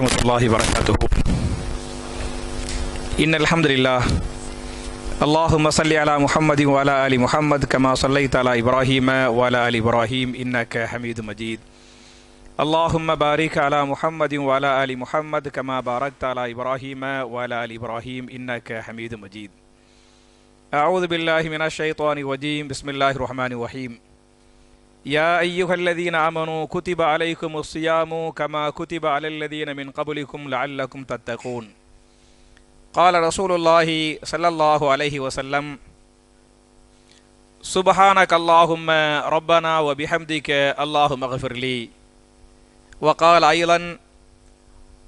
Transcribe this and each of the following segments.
ورحمة الله وبركاته إن الحمد لله اللهم صل على محمد وعلى آل محمد كما صليت على إبراهيم وعلى آل إبراهيم إنك حميد مجيد اللهم بارك على محمد وعلى آل محمد كما باركت على إبراهيم وعلى آل إبراهيم إنك حميد مجيد أعوذ بالله من الشيطان الرجيم بسم الله الرحمن الرحيم يا أيها الذين آمنوا كتب عليكم الصيام كما كتب على الذين من قبلكم لعلكم تتقون قال رسول الله صلى الله عليه وسلم سبحانك اللهم ربنا وبحمدك اللهم اغفر لي وقال أيضا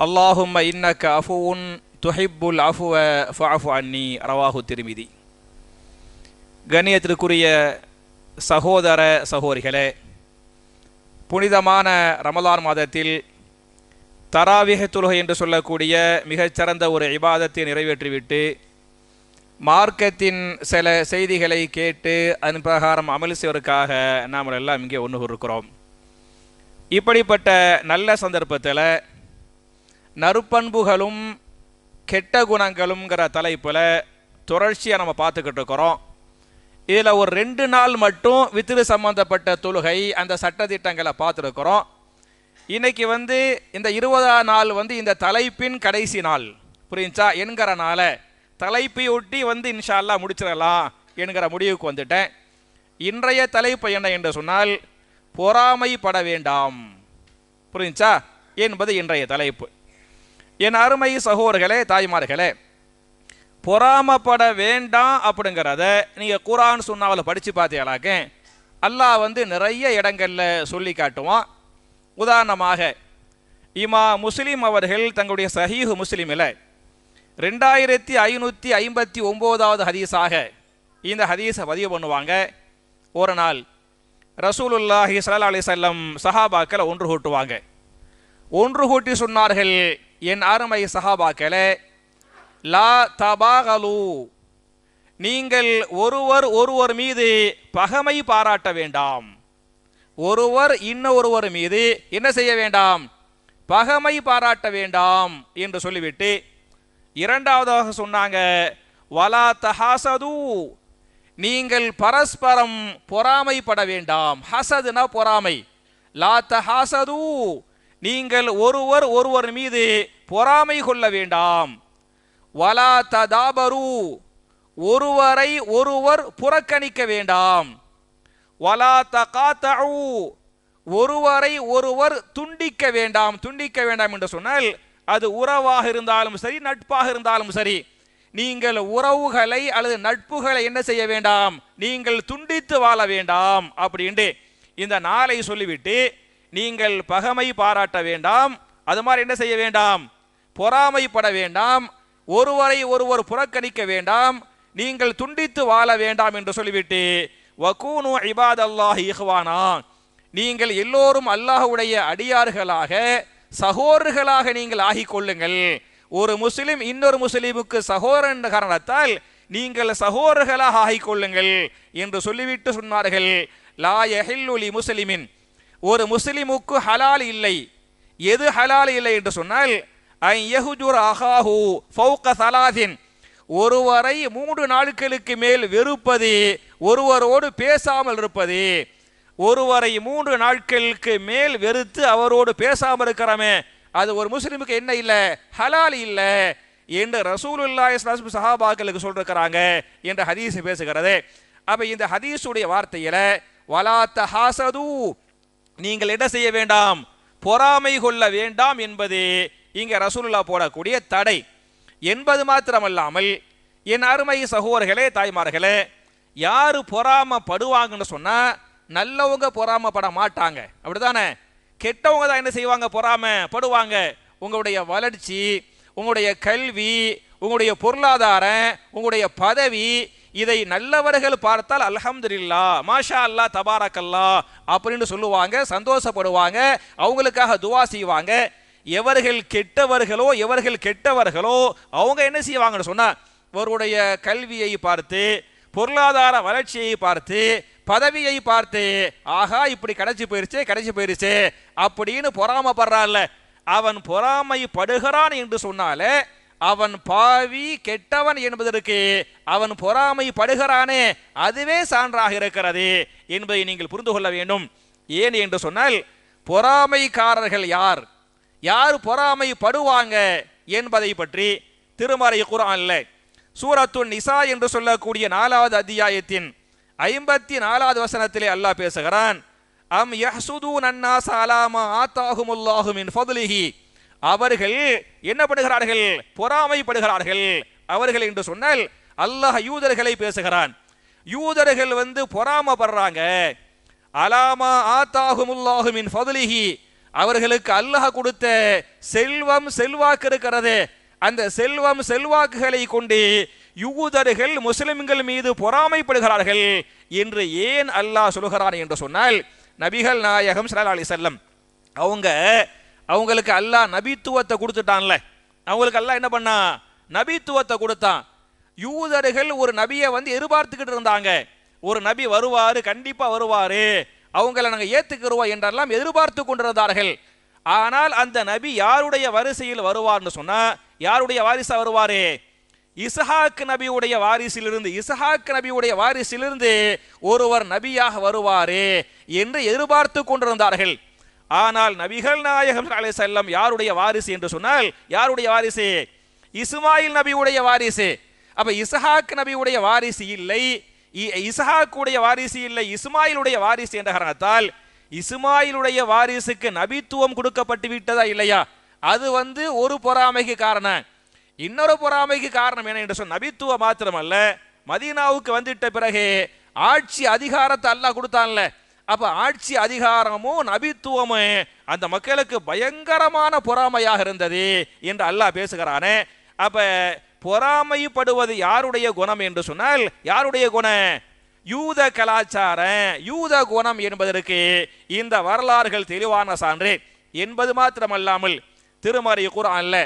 اللهم إنك عفو تحب العفو فاعف عني رواه الترمذي الكرية சகோதர சகோதரிகளே புனிதமான ரமலான் மாதத்தில் தராவிக தொழுகை என்று சொல்லக்கூடிய மிகச்சிறந்த ஒரு இபாதத்தை நிறைவேற்றிவிட்டு மார்க்கத்தின் சில செய்திகளை கேட்டு அதன் பிரகாரம் அமல் செய்வதற்காக நாம் எல்லாம் இங்கே ஒன்று கூறுக்கிறோம் இப்படிப்பட்ட நல்ல சந்தர்ப்பத்தில் நறுப்பண்புகளும் கெட்ட குணங்களுங்கிற தலைப்பில் தொடர்ச்சியாக நம்ம பார்த்துக்கிட்டு இருக்கிறோம் இதில் ஒரு ரெண்டு நாள் மட்டும் வித்திரு சம்பந்தப்பட்ட தொழுகை அந்த சட்டத்திட்டங்களை பார்த்துருக்குறோம் இன்னைக்கு வந்து இந்த இருபதாம் நாள் வந்து இந்த தலைப்பின் கடைசி நாள் புரிஞ்சா என்கிறனால தலைப்பை ஒட்டி வந்து இன்ஷால்லா முடிச்சிடலாம் என்கிற முடிவுக்கு வந்துட்டேன் இன்றைய தலைப்பு என்ன என்று சொன்னால் பொறாமைப்பட வேண்டாம் புரிஞ்சா என்பது இன்றைய தலைப்பு என் அருமை சகோதர்களே தாய்மார்களே பொறாமப்பட வேண்டாம் அப்படிங்கிறத நீங்கள் குரான் சுண்ணாவில் படித்து பார்த்தீங்களாக்க அல்லாஹ் வந்து நிறைய இடங்களில் சொல்லி காட்டுவான் உதாரணமாக இமா முஸ்லீம் அவர்கள் தங்களுடைய சஹீஹு முஸ்லீமில் ரெண்டாயிரத்தி ஐநூற்றி ஐம்பத்தி ஒம்போதாவது ஹதீஸாக இந்த ஹதீஸை பதிவு பண்ணுவாங்க ஒரு நாள் ரசூலுல்லாஹி சலா அலி சஹாபாக்களை ஒன்று கூட்டுவாங்க ஒன்று கூட்டி சொன்னார்கள் என் அருமை சஹாபாக்களை லா தபாகலு நீங்கள் ஒருவர் ஒருவர் மீது பகமை பாராட்ட வேண்டாம் ஒருவர் இன்னொருவர் மீது என்ன செய்ய வேண்டாம் பகமை பாராட்ட வேண்டாம் என்று சொல்லிவிட்டு இரண்டாவதாக சொன்னாங்க வலா தஹாசது நீங்கள் பரஸ்பரம் பொறாமைப்பட வேண்டாம் ஹசதுனா பொறாமை லா தஹாசது நீங்கள் ஒருவர் ஒருவர் மீது பொறாமை கொள்ள வேண்டாம் வலா ததாபரு ஒருவரை ஒருவர் புறக்கணிக்க வேண்டாம் வலா தகாத்தூ ஒருவரை ஒருவர் துண்டிக்க வேண்டாம் துண்டிக்க வேண்டாம் என்று சொன்னால் அது உறவாக இருந்தாலும் சரி நட்பாக இருந்தாலும் சரி நீங்கள் உறவுகளை அல்லது நட்புகளை என்ன செய்ய வேண்டாம் நீங்கள் துண்டித்து வாழ வேண்டாம் அப்படின்ட்டு இந்த நாளை சொல்லிவிட்டு நீங்கள் பகமை பாராட்ட வேண்டாம் அது மாதிரி என்ன செய்ய வேண்டாம் பொறாமைப்பட வேண்டாம் ஒருவரை ஒருவர் புறக்கணிக்க வேண்டாம் நீங்கள் துண்டித்து வாழ வேண்டாம் என்று சொல்லிவிட்டு வகூனு இபாத் அல்லாஹ் இஹ்வானா நீங்கள் எல்லோரும் அல்லாஹுடைய அடியார்களாக சகோதரர்களாக நீங்கள் ஆகிக்கொள்ளுங்கள் ஒரு முஸ்லிம் இன்னொரு முஸ்லீமுக்கு சகோதரன் காரணத்தால் நீங்கள் சகோதரர்களாக ஆகிக்கொள்ளுங்கள் என்று சொல்லிவிட்டு சொன்னார்கள் லா எஹில்லுலி முஸ்லிமின் ஒரு முஸ்லிமுக்கு ஹலால் இல்லை எது ஹலால் இல்லை என்று சொன்னால் அஹாஹு ஃபவுக ஒருவரை மூன்று நாட்களுக்கு மேல் வெறுப்பது ஒருவரோடு பேசாமல் இருப்பது ஒருவரை மூன்று நாட்களுக்கு மேல் வெறுத்து அவரோடு பேசாமல் இருக்கிறோமே அது ஒரு முஸ்லீமுக்கு என்ன இல்லை ஹலால் இல்லை என்று ரசூலுல்லாய் சஹாபாக்களுக்கு சொல்றாங்க என்ற ஹதீஸ் பேசுகிறது அப்போ இந்த ஹதீஸுடைய வார்த்தையில் வலாத்த ஹாசது நீங்கள் என்ன செய்ய வேண்டாம் பொறாமை கொள்ள வேண்டாம் என்பது இங்கே ரசூலுல்லா போடக்கூடிய தடை என்பது மாத்திரமல்லாமல் என் அருமை சகோதரர்களே தாய்மார்களே யார் பொறாமப்படுவாங்கன்னு சொன்னால் நல்லவங்க பொறாமப்பட மாட்டாங்க அப்படிதானே கெட்டவங்க தான் என்ன செய்வாங்க படுவாங்க உங்களுடைய வளர்ச்சி உங்களுடைய கல்வி உங்களுடைய பொருளாதாரம் உங்களுடைய பதவி இதை நல்லவர்கள் பார்த்தால் அலஹம்துல்லா மாஷா அல்லா தபாரக்கல்லா அப்படின்னு சொல்லுவாங்க சந்தோஷப்படுவாங்க அவங்களுக்காக துவா செய்வாங்க எவர்கள் கெட்டவர்களோ எவர்கள் கெட்டவர்களோ அவங்க என்ன செய்வாங்கன்னு சொன்னா அவருடைய கல்வியை பார்த்து பொருளாதார வளர்ச்சியை பார்த்து பதவியை பார்த்து ஆகா இப்படி கடைச்சி போயிருச்சு கடைசி போயிருச்சு அப்படின்னு பொறாமப்படுறாள் அவன் பொறாமைப்படுகிறான் என்று சொன்னாலே அவன் பாவி கெட்டவன் என்பதற்கு அவன் பொறாமைப்படுகிறானே அதுவே சான்றாக இருக்கிறது என்பதை நீங்கள் புரிந்து கொள்ள வேண்டும் ஏன் என்று சொன்னால் பொறாமைக்காரர்கள் யார் யார் பொறாமைப்படுவாங்க என்பதை பற்றி திருமறை குரான் இல்லை சூரத்து நிசா என்று சொல்லக்கூடிய நாலாவது அத்தியாயத்தின் ஐம்பத்தி நாலாவது வசனத்திலே அல்லாஹ் பேசுகிறான் அம் அலாமா அவர்கள் என்ன படுகிறார்கள் பொறாமைப்படுகிறார்கள் அவர்கள் என்று சொன்னால் அல்லாஹ் யூதர்களை பேசுகிறான் யூதர்கள் வந்து பொறாமப்படுறாங்க அலாமா ஆத்தாகுமுல்லாஹு மின் ஃபதுலிஹி அவர்களுக்கு அல்லாஹ் கொடுத்த செல்வம் செல்வாக்கு இருக்கிறது அந்த செல்வம் செல்வாக்குகளை கொண்டு யூதர்கள் முஸ்லிம்கள் மீது பொறாமைப்படுகிறார்கள் என்று ஏன் அல்லாஹ் சொல்கிறான் என்று சொன்னால் நபிகள் நாயகம் சலா அலி செல்லம் அவங்க அவங்களுக்கு அல்லாஹ் நபித்துவத்தை கொடுத்துட்டான்ல அவங்களுக்கு அல்லாஹ் என்ன பண்ணா நபித்துவத்தை கொடுத்தான் யூதர்கள் ஒரு நபியை வந்து எதிர்பார்த்துக்கிட்டு இருந்தாங்க ஒரு நபி வருவார் கண்டிப்பாக வருவார் அவங்களை நாங்கள் ஏற்றுக்கிறோம் என்றெல்லாம் எதிர்பார்த்து கொண்டிருந்தார்கள் ஆனால் அந்த நபி யாருடைய வரிசையில் வருவார்னு சொன்னால் யாருடைய வாரிசாக வருவாரே இசஹாக் நபியுடைய வாரிசிலிருந்து இசஹாக் நபியுடைய வாரிசிலிருந்து ஒருவர் நபியாக வருவாரே என்று எதிர்பார்த்து கொண்டிருந்தார்கள் ஆனால் நபிகள் நாயகம் அலே செல்லம் யாருடைய வாரிசு என்று சொன்னால் யாருடைய வாரிசு இஸ்மாயில் நபியுடைய வாரிசு அப்ப இசஹாக் நபியுடைய வாரிசு இல்லை இசஹாக்குடைய வாரிசு இல்லை இஸ்மாயிலுடைய வாரிசு என்ற காரணத்தால் இஸ்மாயிலுடைய வாரிசுக்கு நபித்துவம் கொடுக்கப்பட்டு விட்டதா இல்லையா அது வந்து ஒரு பொறாமைக்கு காரணம் இன்னொரு பொறாமைக்கு காரணம் என்ன என்று சொன்ன நபித்துவம் மாத்திரமல்ல மதீனாவுக்கு வந்துட்ட பிறகு ஆட்சி அதிகாரத்தை அல்லாஹ் கொடுத்தான்ல அப்ப ஆட்சி அதிகாரமும் நபித்துவமும் அந்த மக்களுக்கு பயங்கரமான பொறாமையாக இருந்தது என்று அல்லாஹ் பேசுகிறானே அப்ப பொறாமைப்படுவது யாருடைய குணம் என்று சொன்னால் யாருடைய குண யூத கலாச்சார யூத குணம் என்பதற்கு இந்த வரலாறுகள் தெளிவான சான்று என்பது மாத்திரமல்லாமல் திருமறை குரான்ல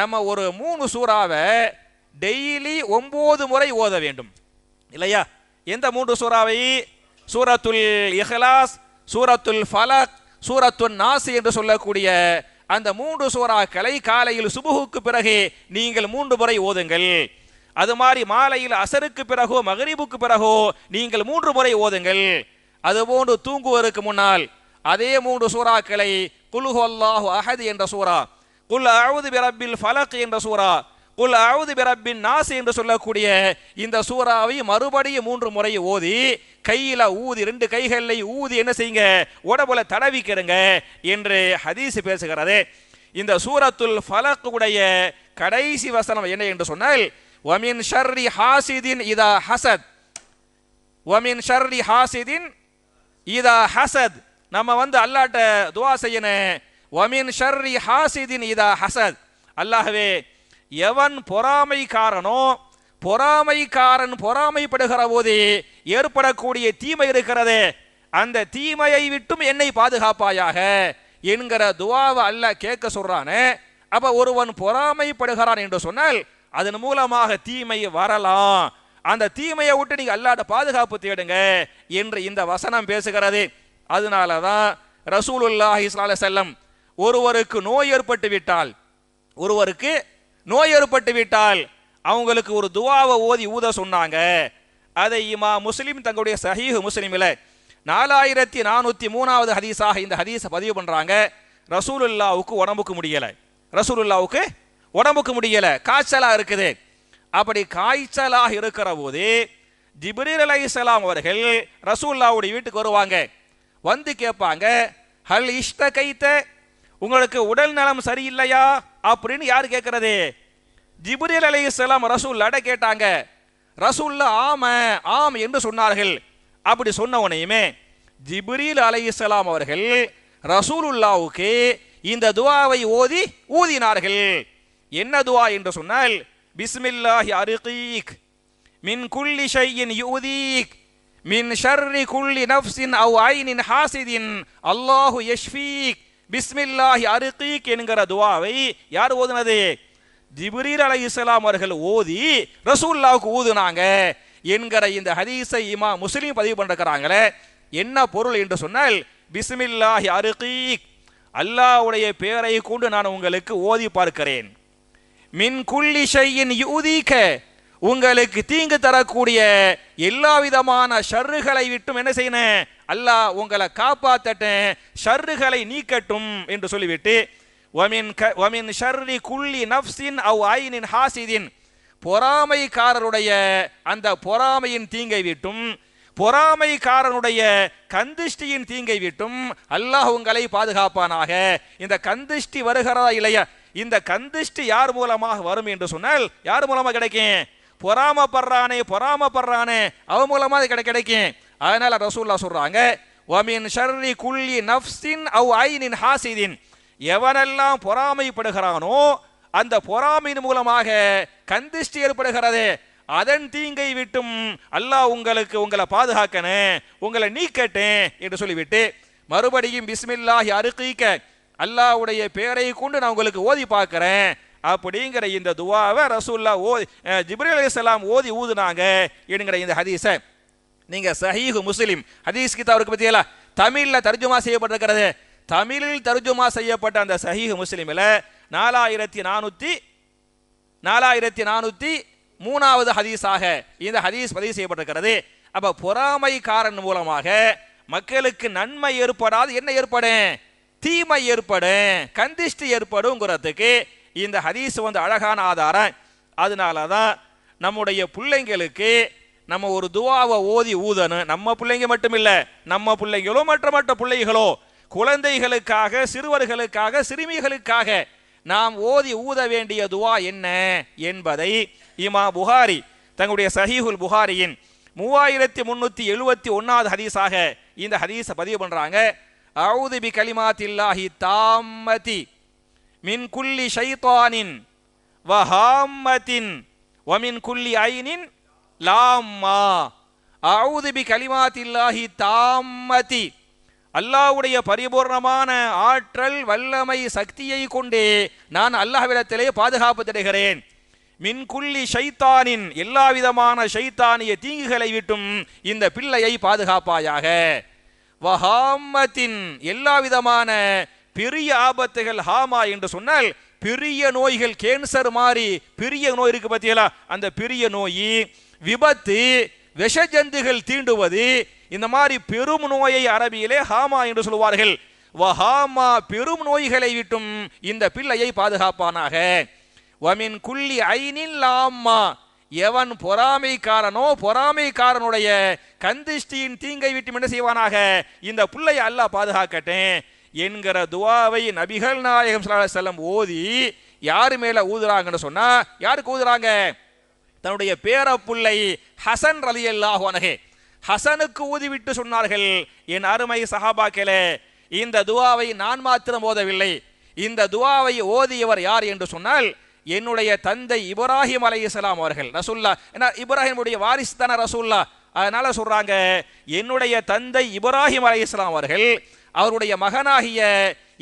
நம்ம ஒரு மூணு சூறாவை டெய்லி ஒன்பது முறை ஓத வேண்டும் இல்லையா எந்த மூன்று சூறாவை சூரத்துல் இஹலாஸ் சூரத்துல் ஃபலக் சூரத்துல் நாசி என்று சொல்லக்கூடிய அந்த மூன்று சூறா கலை காலையில் சுபுகுக்கு பிறகு நீங்கள் மூன்று முறை ஓதுங்கள் அது மாதிரி மாலையில் அசருக்கு பிறகோ மகரிபுக்கு பிறகோ நீங்கள் மூன்று முறை ஓதுங்கள் அதுபோன்று தூங்குவதற்கு முன்னால் அதே மூன்று சூறாக்களை குல்ஹு அல்லாஹு அஹது என்ற சூறா குல் அவுது பிறப்பில் ஃபலக் என்ற சூறா குல் அவுது பிரப்பின் நாசு என்று சொல்லக்கூடிய இந்த சூறாவை மறுபடியும் மூன்று முறை ஓதி கையில் ஊதி ரெண்டு கைகளை ஊதி என்ன செய்யுங்க உடம்புல தடவிக்கிறங்க என்று ஹதீஸ் பேசுகிறது இந்த சூரத்துல் ஃபலக்குடைய கடைசி வசனம் என்ன என்று சொன்னால் ஒமின் ஷர்ரி ஹாசிதின் இதா ஹசத் ஒமின் ஷர்ரி ஹாசிதின் இதா ஹசத் நம்ம வந்து அல்லாட்ட துவா செய்யணும் ஒமின் ஷர்ரி ஹாசிதின் இதா ஹசத் அல்லாஹவே எவன் பொறாமைக்காரனோ பொறாமைக்காரன் பொறாமைப்படுகிற போது ஏற்படக்கூடிய தீமை இருக்கிறதே அந்த தீமையை விட்டும் என்னை பாதுகாப்பாயாக என்கிற துவாவை அல்ல கேட்க சொல்றானே அப்ப ஒருவன் பொறாமைப்படுகிறான் என்று சொன்னால் அதன் மூலமாக தீமை வரலாம் அந்த தீமையை விட்டு நீங்க அல்லாட பாதுகாப்பு தேடுங்க என்று இந்த வசனம் பேசுகிறது அதனாலதான் தான் ரசூலுல்லாஹி செல்லம் ஒருவருக்கு நோய் ஏற்பட்டு விட்டால் ஒருவருக்கு நோய் ஏற்பட்டு விட்டால் அவங்களுக்கு ஒரு துவாவை ஓதி ஊத சொன்னாங்க அதை இமா முஸ்லீம் தங்களுடைய சஹீஹ் முஸ்லீமில் நாலாயிரத்தி நானூற்றி மூணாவது ஹதீஸாக இந்த ஹதீஸை பதிவு பண்ணுறாங்க ரசூலுல்லாவுக்கு உடம்புக்கு முடியலை ரசூலுல்லாவுக்கு உடம்புக்கு முடியலை காய்ச்சலாக இருக்குது அப்படி காய்ச்சலாக இருக்கிற போது ஜிப்ரீர் அலை இஸ்லாம் அவர்கள் ரசூல்லாவுடைய வீட்டுக்கு வருவாங்க வந்து கேட்பாங்க ஹல் இஷ்ட கைத்த உங்களுக்கு உடல் நலம் சரியில்லையா அப்படின்னு யார் கேட்கறது ஜிபுரியல் அலி இஸ்லாம் அட கேட்டாங்க ரசூல்ல ஆம ஆம் என்று சொன்னார்கள் அப்படி சொன்ன உனையுமே ஜிபுரியல் அலி இஸ்லாம் அவர்கள் ரசூலுல்லாவுக்கு இந்த துவாவை ஓதி ஊதினார்கள் என்ன துவா என்று சொன்னால் பிஸ்மில்லாஹி அருகீக் மின் குள்ளி ஷையின் யூதீக் மின் ஷர்ரி குள்ளி நஃப்ஸின் அவ் ஐனின் ஹாசிதின் அல்லாஹு யஷ்ஃபீக் பிஸ்மில்லாஹி அருகீக் என்கிற துவாவை யார் ஓதுனது ஜிப்ரீல் அலை இஸ்லாம் அவர்கள் ஓதி ரசூல்லாவுக்கு ஊதுனாங்க என்கிற இந்த ஹதீஸை இமா முஸ்லீம் பதிவு பண்ணிருக்கிறாங்களே என்ன பொருள் என்று சொன்னால் பிஸ்மில்லாஹி அருகீக் அல்லாவுடைய பெயரை கொண்டு நான் உங்களுக்கு ஓதி பார்க்கிறேன் மின் குல்லி ஷையின் யூதிக்க உங்களுக்கு தீங்கு தரக்கூடிய எல்லா விதமான ஷர்றுகளை விட்டும் என்ன செய்யணும் அல்லாஹ் உங்களை காப்பாத்தட்டேன் ஷர்ருகளை நீக்கட்டும் என்று சொல்லிவிட்டு ஒமின் க ஷர்ரி குள்ளி நஃப்சின் அவ் ஐனின் ஹாசிதின் பொறாமைக்காரருடைய அந்த பொறாமையின் தீங்கை விட்டும் பொறாமைக்காரனுடைய கந்திஷ்டியின் தீங்கை விட்டும் அல்லாஹ் உங்களை பாதுகாப்பானாக இந்த கந்திஷ்டி வருகிறதா இல்லையா இந்த கந்திஷ்டி யார் மூலமாக வரும் என்று சொன்னால் யார் மூலமாக கிடைக்கும் பொறாமப்படுறானே பொறாமப்படுறானே அவன் மூலமாக அது கிடை கிடைக்கும் அதனால் ரசூல்லா சொல்கிறாங்க ஒமின் ஷர்ரி குல்லி நஃப்சின் அவ் ஐனின் ஹாசிதின் எவனெல்லாம் பொறாமைப்படுகிறானோ அந்த பொறாமையின் மூலமாக கந்திஷ்டி ஏற்படுகிறது அதன் தீங்கை விட்டும் அல்லாஹ் உங்களுக்கு உங்களை பாதுகாக்கனே உங்களை நீக்கட்டேன் என்று சொல்லிவிட்டு மறுபடியும் பிஸ்மில்லாஹி அறுக்கீக்க அல்லாவுடைய பேரை கொண்டு நான் உங்களுக்கு ஓதி பார்க்கிறேன் அப்படிங்கிற இந்த துவாவை ரசூல்லா ஓதி ஜிப்ரி அலிஸ்லாம் ஓதி ஊதுனாங்க என்கிற இந்த ஹதீஸை நீங்கள் சஹீஹு முஸ்லீம் ஹதீஸ் கிதா அவருக்கு பற்றியலா தமிழில் தர்ஜுமா செய்யப்பட்டிருக்கிறது தமிழில் தர்ஜுமா செய்யப்பட்ட அந்த சஹீஹ் முஸ்லீமில் நாலாயிரத்தி நானூற்றி நாலாயிரத்தி நானூற்றி மூணாவது ஹதீஸாக இந்த ஹதீஸ் பதிவு செய்யப்பட்டிருக்கிறது அப்போ பொறாமைக்காரன் மூலமாக மக்களுக்கு நன்மை ஏற்படாது என்ன ஏற்படும் தீமை ஏற்படும் கந்திஷ்டி ஏற்படுங்கிறதுக்கு இந்த ஹதீஸ் வந்து அழகான ஆதாரம் அதனால தான் நம்முடைய பிள்ளைங்களுக்கு நம்ம ஒரு துவாவை ஓதி ஊதணும் நம்ம பிள்ளைங்க மட்டும் இல்லை நம்ம பிள்ளைங்களோ மற்ற மற்ற பிள்ளைகளோ குழந்தைகளுக்காக சிறுவர்களுக்காக சிறுமிகளுக்காக நாம் ஓதி ஊத வேண்டிய துவா என்ன என்பதை இமா புகாரி தங்களுடைய சஹீஹுல் புகாரியின் மூவாயிரத்தி முந்நூற்றி எழுபத்தி ஒன்றாவது ஹதீஸாக இந்த ஹதீஸை பதிவு பண்ணுறாங்க அவுதுபி பி கலிமாத்தில்லாஹி தாமதி மின் குல்லி ஷைத்தானின் வஹாமத்தின் வமின் குல்லி ஐனின் லாம்மா அவுது பி கலிமாத்தில்லாஹி தாம்மதி அல்லாவுடைய பரிபூர்ணமான ஆற்றல் வல்லமை சக்தியை கொண்டே நான் அல்லாஹ்விடத்திலே பாதுகாப்பு தருகிறேன் மின்குள்ளி ஷைத்தானின் எல்லா விதமான ஷைத்தானிய தீங்குகளை விட்டும் இந்த பிள்ளையை பாதுகாப்பாயாக வஹாமத்தின் எல்லா விதமான பெரிய ஆபத்துகள் ஹாமா என்று சொன்னால் பெரிய நோய்கள் கேன்சர் மாதிரி பெரிய நோய் இருக்கு பார்த்தீங்களா அந்த பெரிய நோய் விபத்து விஷ ஜந்துகள் தீண்டுவது இந்த மாதிரி பெரும் நோயை அரபியிலே ஹாமா என்று சொல்லுவார்கள் வஹாமா பெரும் நோய்களை விட்டும் இந்த பிள்ளையை பாதுகாப்பானாக வமின் குள்ளி ஐனில் லாம்மா எவன் பொறாமைக்காரனோ பொறாமைக்காரனுடைய கந்திஷ்டியின் தீங்கை விட்டு என்ன செய்வானாக இந்த பிள்ளையை அல்லாஹ் பாதுகாக்கட்டேன் என்கிற துவாவை நபிகள் நாயகம் செல்லம் ஓதி யாரு மேலே ஊதுறாங்கன்னு சொன்னால் யாருக்கு ஊதுறாங்க தன்னுடைய பேர பிள்ளை ஹசன் ரலி அல்லாஹே ஹசனுக்கு ஊதிவிட்டு சொன்னார்கள் என் அருமை கேளே இந்த துவாவை நான் மாத்திரம் ஓதவில்லை இந்த துவாவை ஓதியவர் யார் என்று சொன்னால் என்னுடைய தந்தை இப்ராஹிம் அலை இஸ்லாம் அவர்கள் ரசூல்லா ஏன்னா இப்ராஹிமுடைய வாரிசு தானே ரசூல்லா அதனால சொல்றாங்க என்னுடைய தந்தை இப்ராஹிம் அலை இஸ்லாம் அவர்கள் அவருடைய மகனாகிய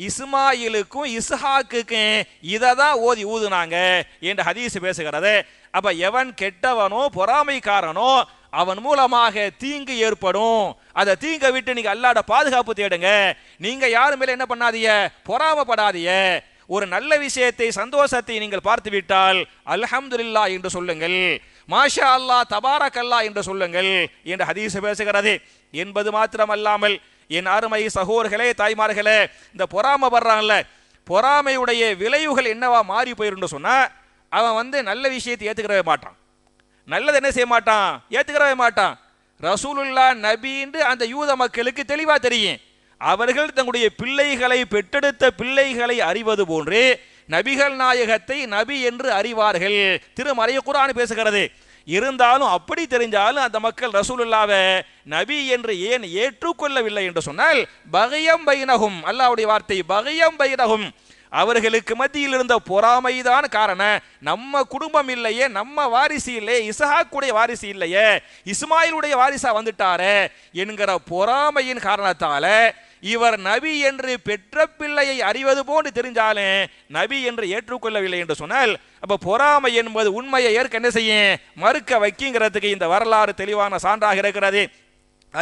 இஸ்மாயிலுக்கும் இஸ்ஹாக்குக்கும் இதை தான் ஓதி ஊதுனாங்க என்று ஹதீஸ் பேசுகிறது அப்ப எவன் கெட்டவனோ பொறாமைக்காரனோ அவன் மூலமாக தீங்கு ஏற்படும் அதை தீங்க விட்டு நீங்க அல்லாட பாதுகாப்பு தேடுங்க நீங்க யாரு மேல என்ன பண்ணாதீங்க பொறாமப்படாதீங்க ஒரு நல்ல விஷயத்தை சந்தோஷத்தை நீங்கள் பார்த்து விட்டால் அல்ஹம்துல்லா என்று சொல்லுங்கள் மாஷா அல்லா தபாரக் அல்லா என்று சொல்லுங்கள் என்று ஹதீஸ் பேசுகிறது என்பது மாத்திரமல்லாமல் அல்லாமல் என் அருமை சகோர்களே தாய்மார்களே இந்த பொறாமை படுறாங்கல்ல பொறாமையுடைய விளைவுகள் என்னவா மாறி போயிருந்து சொன்னால் அவன் வந்து நல்ல விஷயத்தை ஏற்றுக்கிறவே மாட்டான் நல்லது என்ன செய்ய மாட்டான் ஏற்றுக்கிறவே மாட்டான் ரசூலுல்லா நபின்னு அந்த யூத மக்களுக்கு தெளிவாக தெரியும் அவர்கள் தங்களுடைய பிள்ளைகளை பெற்றெடுத்த பிள்ளைகளை அறிவது போன்று நபிகள் நாயகத்தை நபி என்று அறிவார்கள் திருமறைய குரான் பேசுகிறது இருந்தாலும் அப்படி தெரிஞ்சாலும் அந்த மக்கள் ரசூலுல்லாவை நபி என்று ஏன் ஏற்றுக்கொள்ளவில்லை என்று சொன்னால் பகையம் பைனகும் அல்லாவுடைய வார்த்தை பகையம் பைனகும் அவர்களுக்கு மத்தியில் இருந்த பொறாமைதான் காரணம் நம்ம குடும்பம் இல்லையே நம்ம வாரிசு இல்லையே இசஹாக்குடைய வாரிசு இல்லையே இஸ்மாயிலுடைய வாரிசா வந்துட்டாரே என்கிற பொறாமையின் காரணத்தால இவர் நபி என்று பெற்ற பிள்ளையை அறிவது போன்று தெரிஞ்சாலே நபி என்று ஏற்றுக்கொள்ளவில்லை என்று சொன்னால் அப்போ பொறாமை என்பது உண்மையை ஏற்க என்ன செய்ய மறுக்க வைக்குங்கிறதுக்கு இந்த வரலாறு தெளிவான சான்றாக இருக்கிறது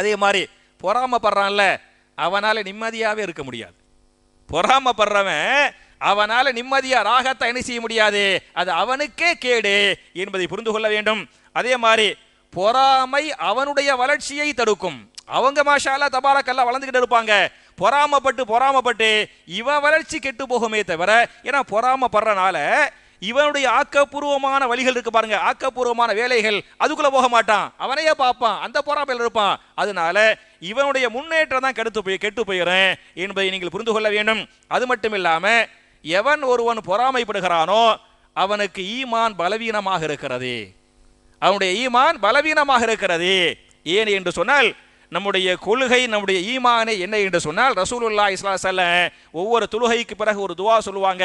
அதே மாதிரி பொறாமப்படுறான்ல அவனால் நிம்மதியாகவே இருக்க முடியாது பொறாமப்படுறவன் அவனால் நிம்மதியா ராகத்தை என்ன செய்ய முடியாது அது அவனுக்கே கேடு என்பதை புரிந்து கொள்ள வேண்டும் அதே மாதிரி பொறாமை அவனுடைய வளர்ச்சியை தடுக்கும் அவங்க மாஷாலா தபாலக்கெல்லாம் வளர்ந்துக்கிட்டு இருப்பாங்க பொறாமப்பட்டு பொறாமப்பட்டு இவன் வளர்ச்சி கெட்டு போகுமே தவிர ஏன்னா பொறாமப்படுறனால இவனுடைய ஆக்கப்பூர்வமான வழிகள் இருக்கு பாருங்க ஆக்கப்பூர்வமான வேலைகள் அதுக்குள்ள போக மாட்டான் அவனையே பார்ப்பான் அந்த பொறாமையில் இருப்பான் அதனால இவனுடைய முன்னேற்றம் தான் கெடுத்து போய் கெட்டு போயிடுறேன் என்பதை நீங்கள் புரிந்து கொள்ள வேண்டும் அது மட்டும் இல்லாம எவன் ஒருவன் பொறாமைப்படுகிறானோ அவனுக்கு ஈமான் பலவீனமாக இருக்கிறது அவனுடைய ஈமான் பலவீனமாக இருக்கிறது ஏன் என்று சொன்னால் நம்முடைய கொள்கை நம்முடைய ஈமானை என்ன என்று சொன்னால் ரசூலுல்லா இஸ்லா செல்ல ஒவ்வொரு தொழுகைக்கு பிறகு ஒரு துவா சொல்லுவாங்க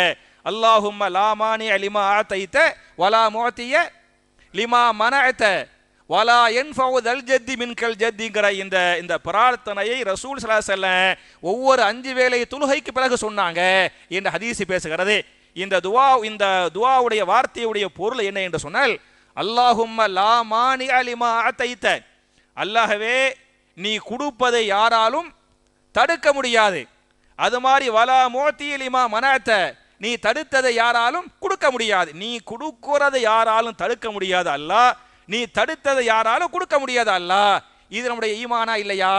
அல்லாஹும் லாமானி அலிமா ஆத்தைத்த வலா மோத்திய லிமா மனத்த வலா என்ஃபவுத் அல் ஜத்தி மின்கல் ஜத்திங்கிற இந்த இந்த பிரார்த்தனையை ரசூல் சலா செல்ல ஒவ்வொரு அஞ்சு வேலை தொழுகைக்கு பிறகு சொன்னாங்க என்று ஹதீசி பேசுகிறது இந்த துவா இந்த துவாவுடைய வார்த்தையுடைய பொருள் என்ன என்று சொன்னால் அல்லாஹும் லாமானி அலிமா ஆத்தைத்த அல்லாஹவே நீ கொடுப்பதை யாராலும் தடுக்க முடியாது அது மாதிரி வலா மோத்தியலிமா மனத்த நீ தடுத்ததை யாராலும் கொடுக்க முடியாது நீ கொடுக்கிறதை யாராலும் தடுக்க முடியாது அல்ல நீ தடுத்ததை யாராலும் கொடுக்க முடியாது அல்ல இது நம்முடைய ஈமானா இல்லையா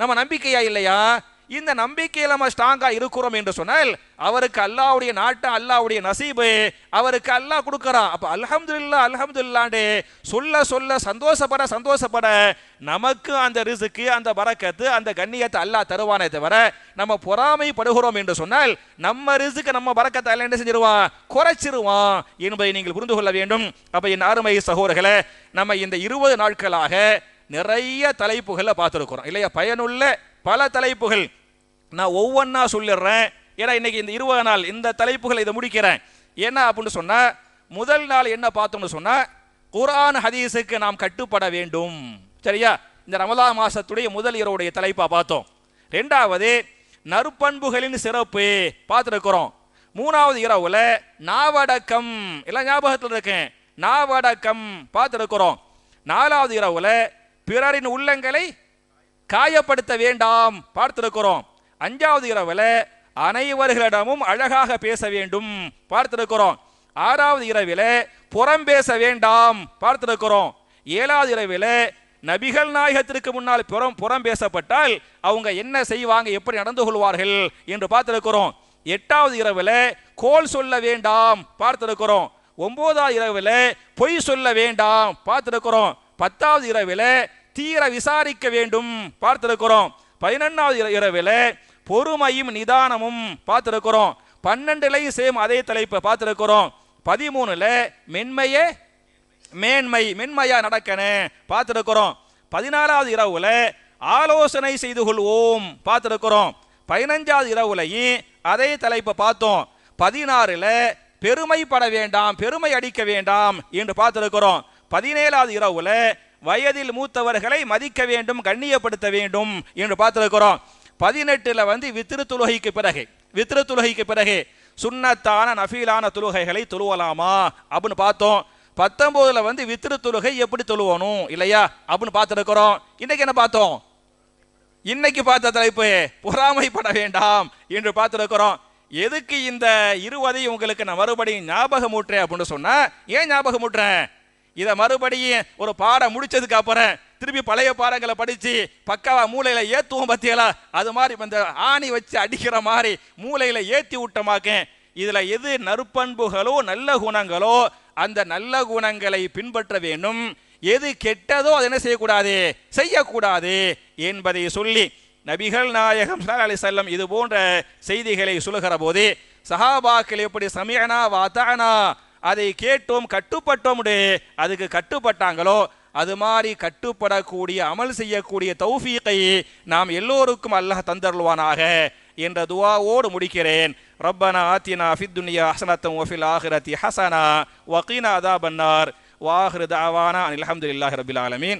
நம்ம நம்பிக்கையா இல்லையா இந்த நம்பிக்கையில் நம்ம ஸ்ட்ராங்காக இருக்கிறோம் என்று சொன்னால் அவருக்கு அல்லாவுடைய நாட்டை அல்லாவுடைய நசீபு அவருக்கு அல்லாஹ் கொடுக்குறான் அப்போ அலமதுல்லா அல்ஹம்துல்லாண்டு சொல்ல சொல்ல சந்தோஷப்பட சந்தோஷப்பட நமக்கு அந்த ரிசுக்கு அந்த பறக்கத்து அந்த கண்ணியத்தை அல்லாஹ் தருவானே தவிர நம்ம பொறாமைப்படுகிறோம் என்று சொன்னால் நம்ம ரிசுக்கு நம்ம பறக்கத்தை அல்ல என்ன செஞ்சிருவான் குறைச்சிருவான் என்பதை நீங்கள் புரிந்து கொள்ள வேண்டும் அப்போ என் அருமை சகோதரர்களை நம்ம இந்த இருபது நாட்களாக நிறைய தலைப்புகளை பார்த்துருக்குறோம் இல்லையா பயனுள்ள பல தலைப்புகள் நான் ஒவ்வொன்றா சொல்லிடுறேன் ஏன்னா இன்னைக்கு இந்த இருபது நாள் இந்த தலைப்புகளை இதை முடிக்கிறேன் ஏன்னா அப்படின்னு சொன்னால் முதல் நாள் என்ன பார்த்தோம்னு சொன்னால் குரான் ஹதீஸுக்கு நாம் கட்டுப்பட வேண்டும் சரியா இந்த ரமலா மாசத்துடைய முதல் இரவுடைய தலைப்பாக பார்த்தோம் ரெண்டாவது நற்பண்புகளின் சிறப்பு பார்த்துருக்குறோம் மூணாவது இரவில் நாவடக்கம் எல்லாம் ஞாபகத்தில் இருக்கேன் நாவடக்கம் பார்த்துருக்குறோம் நாலாவது இரவில் பிறரின் உள்ளங்களை காயப்படுத்த வேண்டாம் பார்த்துருக்குறோம் அஞ்சாவது இரவில் அனைவர்களிடமும் அழகாக பேச வேண்டும் பார்த்திருக்கிறோம் ஆறாவது இரவில் புறம் பேச வேண்டாம் பார்த்திருக்கிறோம் ஏழாவது இரவில் நபிகள் நாயகத்திற்கு முன்னால் புறம் புறம் பேசப்பட்டால் அவங்க என்ன செய்வாங்க எப்படி நடந்து கொள்வார்கள் என்று பார்த்திருக்கிறோம் எட்டாவது இரவில் கோல் சொல்ல வேண்டாம் பார்த்திருக்கிறோம் ஒன்பதாவது இரவில் பொய் சொல்ல வேண்டாம் பார்த்திருக்கிறோம் பத்தாவது இரவில் தீர விசாரிக்க வேண்டும் பார்த்திருக்கிறோம் பதினொன்றாவது இரவில் பொறுமையும் நிதானமும் பார்த்துருக்கிறோம் பன்னெண்டுலையும் சேம் அதே தலைப்பை பார்த்துருக்கிறோம் பதிமூணுல மென்மையே மேன்மை மென்மையா நடக்கணு பார்த்துருக்கிறோம் பதினாலாவது இரவுல ஆலோசனை செய்து கொள்வோம் பார்த்துருக்கிறோம் பதினஞ்சாவது இரவுலையும் அதே தலைப்பை பார்த்தோம் பதினாறுல பெருமைப்பட வேண்டாம் பெருமை அடிக்க வேண்டாம் என்று பார்த்துருக்கிறோம் பதினேழாவது இரவுல வயதில் மூத்தவர்களை மதிக்க வேண்டும் கண்ணியப்படுத்த வேண்டும் என்று பார்த்துருக்கிறோம் பதினெட்டில் வந்து வித்திரு துலகைக்கு பிறகு வித்திரு துலகைக்கு பிறகு சுண்ணத்தான நஃபீலான தொழுகைகளை தொழுவலாமா அப்படின்னு பார்த்தோம் பத்தொம்போதில் வந்து வித்திரு தொழுகை எப்படி தொழுவணும் இல்லையா அப்படின்னு பார்த்துருக்குறோம் இன்னைக்கு என்ன பார்த்தோம் இன்னைக்கு பார்த்த தலைப்பு பொறாமைப்பட வேண்டாம் என்று பார்த்துருக்கிறோம் எதுக்கு இந்த இருவதையும் உங்களுக்கு நான் மறுபடியும் ஞாபகம் ஊற்றேன் அப்படின்னு சொன்னேன் ஏன் ஞாபகம் ஊற்றேன் இதை மறுபடியும் ஒரு பாடம் முடிச்சதுக்கு அப்புறம் திருப்பி பழைய பாடங்களை படித்து பக்காவா மூளையில் ஏற்றுவோம் பார்த்தீங்களா அது மாதிரி இந்த ஆணி வச்சு அடிக்கிற மாதிரி மூளையில் ஏற்றி விட்டமாக்க இதில் எது நற்பண்புகளோ நல்ல குணங்களோ அந்த நல்ல குணங்களை பின்பற்ற வேண்டும் எது கெட்டதோ அது என்ன செய்யக்கூடாது செய்யக்கூடாது என்பதை சொல்லி நபிகள் நாயகம் அலி செல்லம் இது போன்ற செய்திகளை சொல்லுகிற போது சஹாபாக்கள் எப்படி சமயனா வாத்தானா அதை கேட்டோம் கட்டுப்பட்டோம் அதுக்கு கட்டுப்பட்டாங்களோ அது மாதிரி கட்டுப்படக்கூடிய அமல் செய்யக்கூடிய தௌஃபீக்கை நாம் எல்லோருக்கும் அல்லாஹ் தந்தருள்வானாக என்ற துவாவோடு முடிக்கிறேன் ரப்பனா ஆத்தினா ஃபித்துனியா ஹசனத்தம் ஒஃபில் ஆஹிரத்தி ஹசனா வக்கீனா அதா பன்னார் வாஹிரு தாவானா அனில் அஹமதுல்லாஹி ரபில் ஆலமீன்